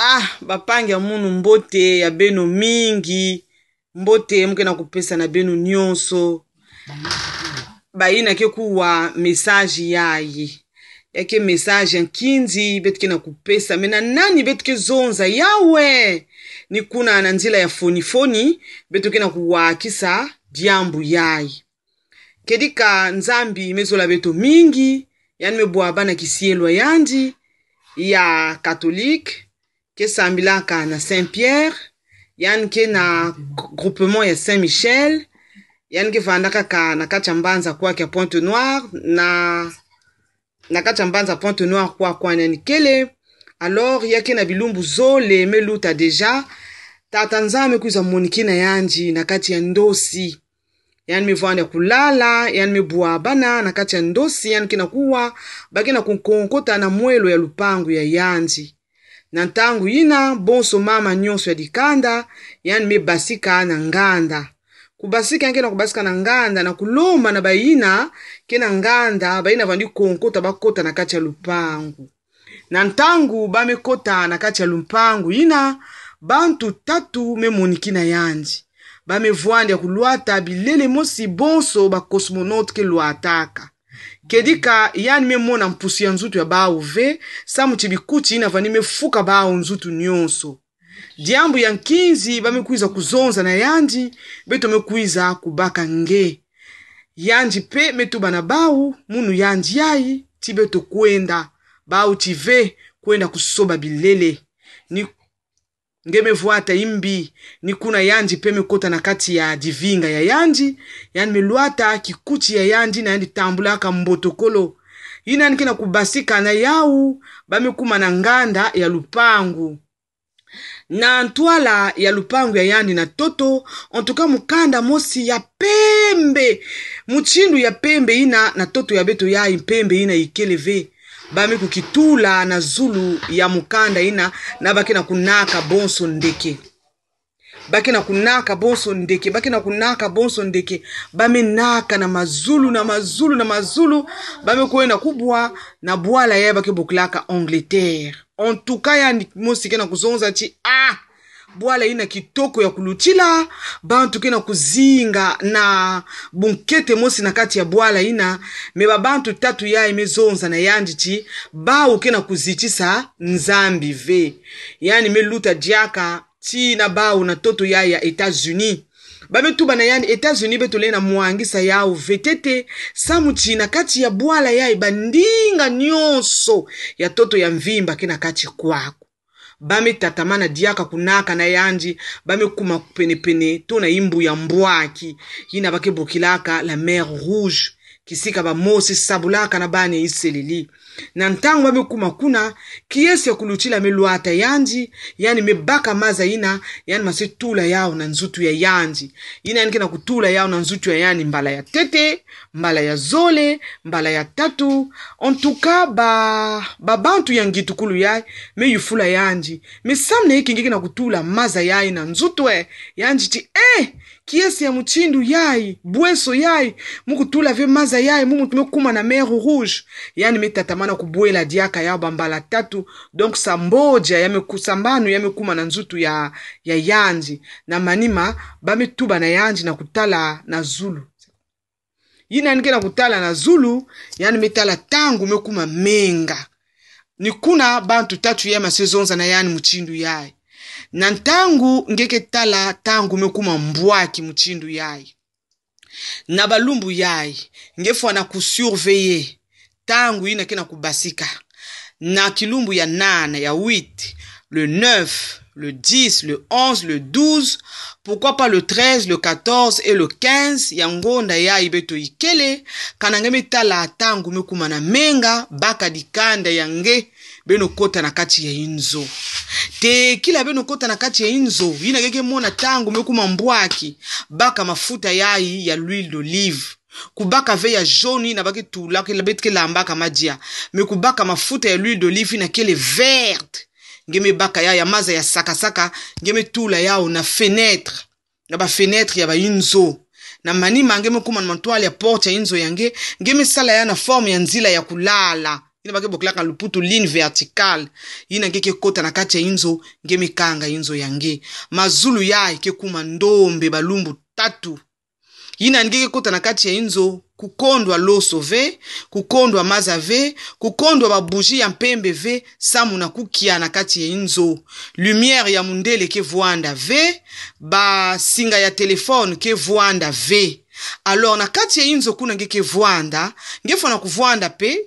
ah bapange ya munu mbote ya beno mingi mbote muke na kupesa na beno nyonso bayinake kuwa mesaje yayi yake mesaje ya nkinzi betuke na kupesa me na nani betuke zonza yawe ni kuna na nzela ya fonifoni betuke na kuwakisa diambu yayi kedika nzambi mezola beto mingi yani mebwa bana kisielwa yandi ya katolike ke sambilaka na saint pierre yani ke na groupement ya saint michel yani ke vandaka ka na kati ya mbanza kwake ya pointe noire na na kati ya mbanza pointe noire kwa kuanani kele alors ye ke na bilumbu zole me luta deja tata nzambe kuiza moniki na yanji na kati ya ndosi yani mivanda ya kulala yani mibua bana na kati ya ndosi yani kinakuwa bakina kunkonkota na mwelo ya lupangu ya yanji na ntango ina bonso mama nyonso ya dikanda yani mebasika na nganda kubasika yanke na kubasika na nganda na kulomba na bayina ke na nganda baina vandi konkota bakota na kati ya lupangu na ntango bamekota na kati ya lupangu ina bantu tatu memoniki na yanji bamevwandi ya kulwata bilele mosi bonso bakosmonaute ke lwataka kedika yani memona mpusu ya nzutu ya bawu ve samu chibikuchi inava nimefuka bawu nzutu nyonso diambu ya nkinzi bamekuiza kuzonza na yandi beto amekuiza kubaka nge yandi pe metuba na bawu munu yandi yayi ti betu kwenda bawu tive kwenda kusoba bilele ni ngemevuata imbi nikuna yanji pemekota na kati ya divinga ya yanji yani meluata kikuchi ya yanji na tambulaka mbotokolo ina nikina kubasikana yau bamekuma na nganda ya lupangu na ntwala ya lupangu ya yandi na toto ontuka mukanda mosi ya pembe muchindu ya pembe ina na toto ya beto yai pembe ina ikeleve bami kukitula na zulu ya mukanda ina na baki na kunaka bonso ndeke baki na kunaka bonso ndeke baki na kunaka bonso ndeke bamenaka na mazulu na mazulu na mazulu bamekoyenda kubwa na bwala yaye bakibukulaka angleterre en tout cas ya mosike na kuzonza ti ah bwala ye na kitoko ya kulutila bantu ke na kuzinga na bunkete mosi na kati ya bwala ina e me babantu tatu yaye mezonza na yandi ti bawu ke na kuzitisa nzambi ve yani meluta diaka ti na bawu na toto yaye ya états-unis bametuba na yani états-unis betole na muangisa yawu vetete samu ti na kati ya bwala yaye bandinga nyonso ya toto ya mvimba ke na kati kwako bami tatamana diaka kunaka na yanji bami kuma kupenepene to na imbu ya mbwaki yina bakebokilaka la mer rouge kisika bamosi sabulaka na bani iselili na ntango ba kuma kuna ki ye si kulu ti ata yanzi yani mbe maza ina yani mase tula yao na nzutu ya yanji ina yani kena kutula yao na nzutu ya yani mbala ya tete mbala ya zole mbala ya tatu ontuka ba babantu ya ngitukulu kulu meyufula yanji mbe samna ye kingi kena kutula maza yayi na nzutu e yanji ti e eh, kiesi ya muchindu yayi bweso yayi mukutula ve maza yayi mumu tumekuma na mer rouge yani metatama mwana kubuela diaka ya bambala tatu donc samboja yamekusambanu yamekuma na nzutu ya, ya yanji na manima bametuba na yanji na kutala na zulu yina nike na kutala na zulu yani metala tangu mekuma menga ni kuna bantu tatu ya masezonza na yani mchindu yai na ntangu ngeke tala tangu mekuma mbwaki mchindu yai na balumbu yaye ngefwana kusurveye tangu ine kina kubasika na kilumbu ya nane ya 8 le 9 le 10 le 11 le 12 pourquoi pas le 13 le 14 et le 15 yango nda yayi beto ikele, la mitala tangu mekuma na menga dikanda yange benokɔta na kati ya te kila benokota na kati ya inzo, yinakeke mona tangu mekuma mbwaki baka mafuta yayi ya l'huile d'olive kubaka ve ya jaune na baki tula ke labet ke lamba kama dia me kubaka mafuta ya l'huile d'olive na kele verte ngeme baka ya ya maza ya saka sakasaka ngeme tula yao na fenetre na ba fenetre ya ba inzo na mani manima me kuma na matwale ya porte ya inzo yange ngeme sala ya na forme ya nzila ya kulala baki bokla bokelaka luputu ligne verticale ye na nge kekota na kati ya inzo ngeme kanga inzo yange mazulu ke kuma ndombe balumbu tatu yina andikike na kati ya inzo kukondwa loso ve kukondwa maza ve kukondwa babuji ya mpembe ve samu na kukiana kati ya inzo lumière ya mundele ke vuanda ve basinga ya telefone ke vuanda ve alors na kati ya inzo kuna ngeke vuanda ngefona kuvuanda pe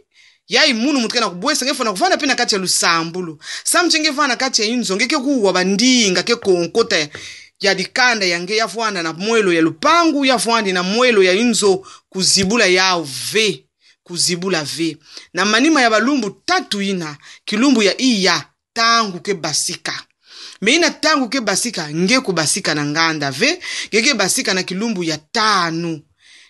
yayi munu mutikana kubwesa ngefuna kuvana pena kati ya lusambulu samchinge vana kati ya inzo ngeke kuwa bandinga ke konkota ya likanda yange yafwanda na mwelo ya lupangu yafwandi na mwelo ya inzo kuzibula yao ve kuzibula ve na manima ya balumbu tatu ina kilumbu ya iya tangu ke basika meina tangu ke basika nge kubasika na nganda ve ngeke basika na kilumbu ya tanu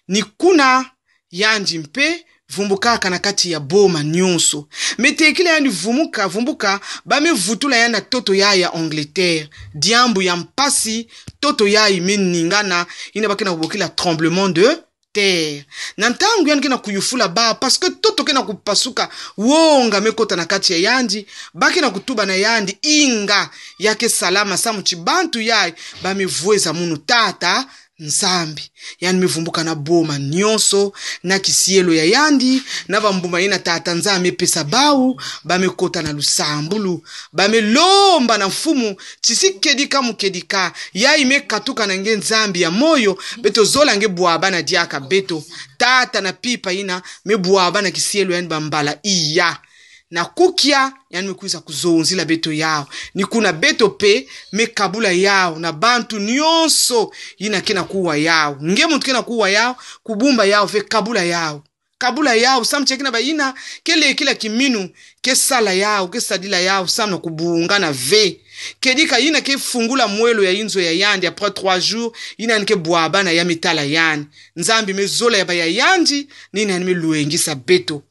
ni kuna yanji mpe vumbukaka na kati ya boma nyonso me tekila ya ni vumuka vumbuka bamivutula ya na toto yayi ya angleterre diambu ya mpasi toto yayi miningana ine bakena kubokila tremblement de terre na ntango yani kena kuyufula ba parske toto kena kupasuka wonga mekota na kati ya yandi bakena kutuba na yandi inga yake salama sa mu yayi bamivueza munu tata nsambi yani mivumbuka na boma nyonso na kisielo ya yandi na bambuma ye tata nzaa amepesa bau bamekota na lusambulu bamelomba na mfumu tisi mukedika yai mekatuka na nge nzambi ya moyo beto zola nge bwaba na diaka beto tata na pipa ina mebwaba na kisielo yani bambala iya na kukia yani mekuza kuzonzila beto yao nikuna beto pe mekabula yao na bantu nyonso yina kena kuwa yao nge muntu kena kuwa yao kubumba yao fe kabula yao kabula yao sam chekina bayina kele kila kiminu ke sala yao ke sadila yao sam na kubungana ve kedika ina ke fungula mwelo ya inzo ya yandi apres 3 jours ina nike bwaba na ya mitala yani nzambi mezola ya bayayandi nina nime luengisa beto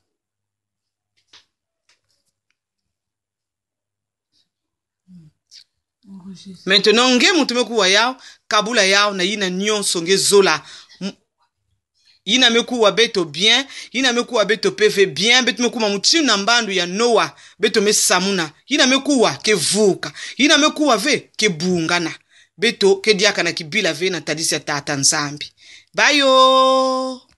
Oh, maintenant nge mutu mê kuwa yâw kabula yâw na ye na nyonso nge zola ye na mê kuwa be to bien ye na mê kuwa be to peve bien be to mê kuwa muti na mbandu ya noa be to mê samuna ye na mê kuwa ke vuka ye na mê kuwa ve ke bungana be to ke diaka na kibila ve na tadisi ya tata nzambe bayo